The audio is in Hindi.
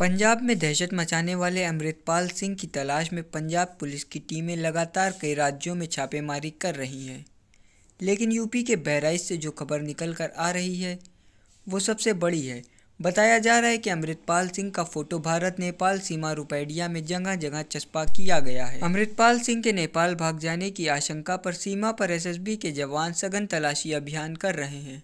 पंजाब में दहशत मचाने वाले अमृतपाल सिंह की तलाश में पंजाब पुलिस की टीमें लगातार कई राज्यों में छापेमारी कर रही हैं लेकिन यूपी के बहराइच से जो खबर निकल कर आ रही है वो सबसे बड़ी है बताया जा रहा है कि अमृतपाल सिंह का फोटो भारत नेपाल सीमा रुपैडिया में जगह जगह चस्पा किया गया है अमृतपाल सिंह के नेपाल भाग जाने की आशंका पर सीमा पर एसएसबी के जवान सघन तलाशी अभियान कर रहे हैं